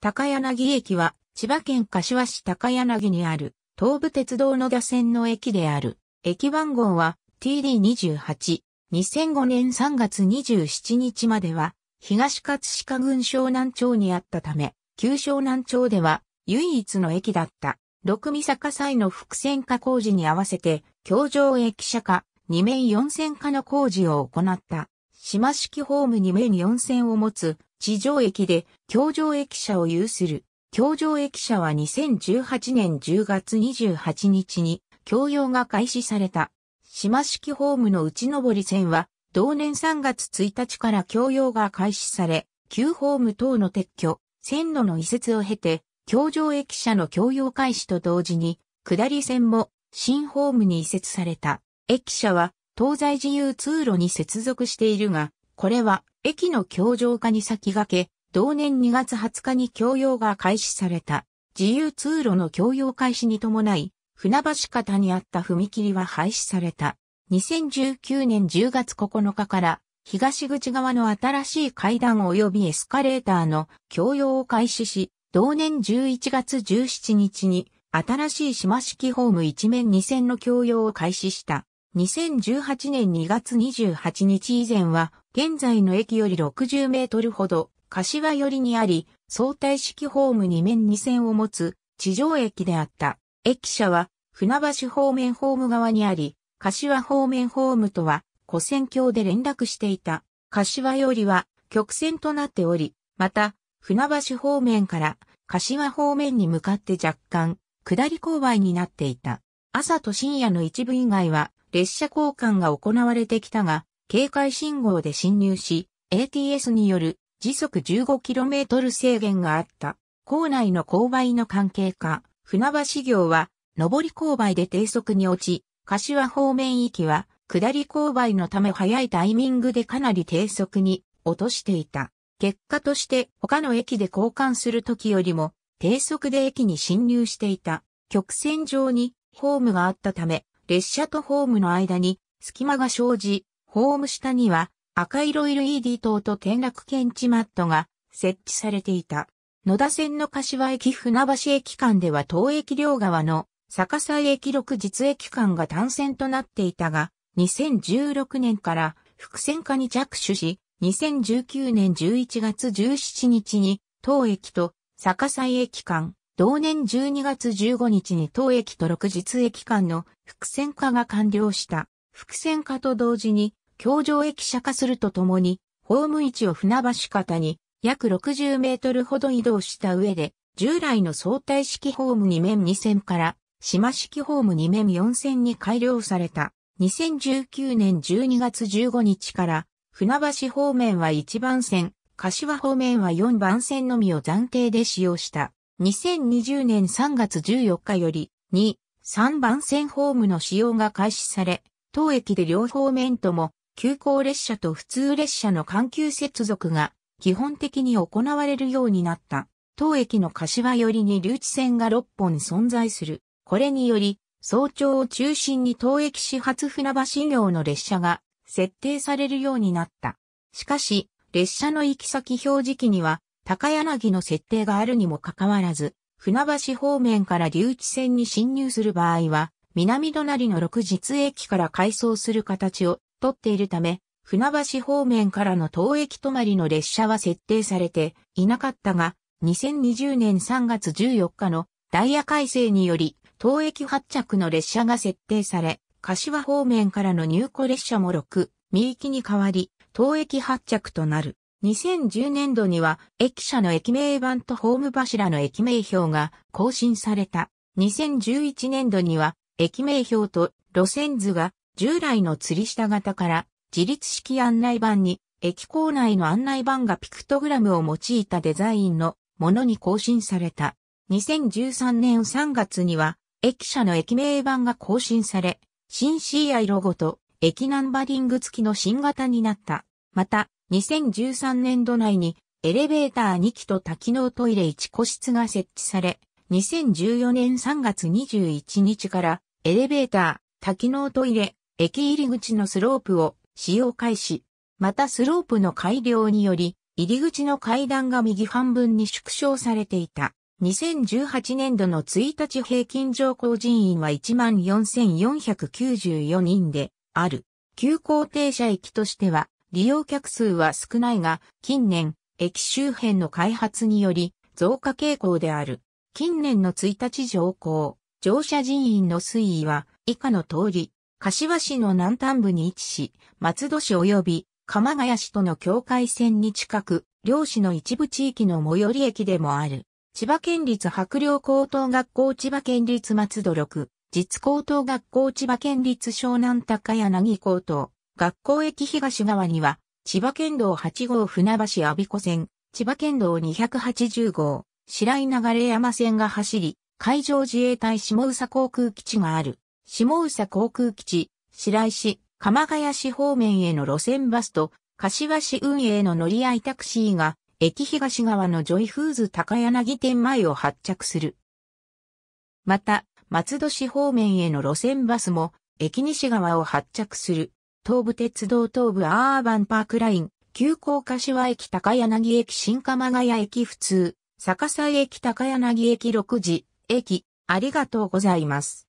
高柳駅は、千葉県柏市高柳にある、東武鉄道の打線の駅である。駅番号は TD28。2005年3月27日までは、東葛飾郡湘南町にあったため、旧湘南町では唯一の駅だった。六味坂祭の伏線化工事に合わせて、京城駅舎化、二面四線化の工事を行った。島式ホーム二面四線を持つ、地上駅で京上駅舎を有する。京上駅舎は2018年10月28日に供用が開始された。島式ホームの内上り線は同年3月1日から供用が開始され、旧ホーム等の撤去、線路の移設を経て、京上駅舎の供用開始と同時に、下り線も新ホームに移設された。駅舎は東西自由通路に接続しているが、これは駅の強情化に先駆け、同年2月20日に共用が開始された。自由通路の共用開始に伴い、船橋方にあった踏切は廃止された。2019年10月9日から東口側の新しい階段及びエスカレーターの共用を開始し、同年11月17日に新しい島式ホーム一面2線の共用を開始した。2018年2月28日以前は現在の駅より60メートルほど、柏寄りにあり、相対式ホーム2面2線を持つ地上駅であった。駅舎は船橋方面ホーム側にあり、柏方面ホームとは古線橋で連絡していた。柏寄りは曲線となっており、また、船橋方面から柏方面に向かって若干、下り勾配になっていた。朝と深夜の一部以外は列車交換が行われてきたが、警戒信号で侵入し、ATS による時速 15km 制限があった。校内の勾配の関係か、船橋行は、上り勾配で低速に落ち、柏方面域は、下り勾配のため早いタイミングでかなり低速に落としていた。結果として他の駅で交換する時よりも低速で駅に侵入していた曲線上にホームがあったため列車とホームの間に隙間が生じホーム下には赤色 LED 灯と転落検知マットが設置されていた。野田線の柏駅船橋駅間では東駅両側の逆さ駅六実駅間が単線となっていたが、2016年から伏線化に着手し、2019年11月17日に当駅と逆さ駅間、同年12月15日に当駅と六実駅間の伏線化が完了した。伏線化と同時に京城駅舎化するとともに、ホーム位置を船橋方に約60メートルほど移動した上で、従来の相対式ホーム2面2線から島式ホーム2面4線に改良された。2019年12月15日から船橋方面は1番線、柏方面は4番線のみを暫定で使用した。2020年3月14日より2、3番線ホームの使用が開始され、当駅で両方面とも急行列車と普通列車の緩急接続が基本的に行われるようになった。当駅の柏寄りに留置線が6本存在する。これにより、早朝を中心に当駅始発船橋行の列車が設定されるようになった。しかし、列車の行き先表示器には、高柳の設定があるにもかかわらず、船橋方面から留置線に進入する場合は、南隣の6日駅から改装する形を取っているため、船橋方面からの当駅止まりの列車は設定されていなかったが、2020年3月14日のダイヤ改正により、当駅発着の列車が設定され、柏方面からの入庫列車も6、三きに変わり、当駅発着となる。2010年度には、駅舎の駅名板とホーム柱の駅名表が更新された。2011年度には、駅名表と路線図が従来の吊り下型から自立式案内板に駅構内の案内板がピクトグラムを用いたデザインのものに更新された。2013年3月には駅舎の駅名板が更新され、新 CI ロゴと駅ナンバリング付きの新型になった。また、2013年度内にエレベーター2機と多機能トイレ1個室が設置され、2014年3月21日からエレベーター、多機能トイレ、駅入り口のスロープを使用開始。またスロープの改良により、入り口の階段が右半分に縮小されていた。2018年度の1日平均乗降人員は14,494人である。急行停車駅としては利用客数は少ないが、近年、駅周辺の開発により増加傾向である。近年の1日乗降、乗車人員の推移は以下の通り、柏市の南端部に位置し、松戸市及び鎌ヶ谷市との境界線に近く、両市の一部地域の最寄り駅でもある。千葉県立白陵高等学校千葉県立松戸六、実高等学校千葉県立湘南高柳高等、学校駅東側には、千葉県道8号船橋阿鼻子線、千葉県道280号、白井流山線が走り、海上自衛隊下宇佐航空基地がある。下宇佐航空基地、白井市、鎌ヶ谷市方面への路線バスと、柏市運営の乗り合いタクシーが、駅東側のジョイフーズ高柳店前を発着する。また、松戸市方面への路線バスも、駅西側を発着する、東武鉄道東武アーバンパークライン、急行柏駅高柳駅新鎌ヶ谷駅普通、逆さ駅高柳駅6時、駅、ありがとうございます。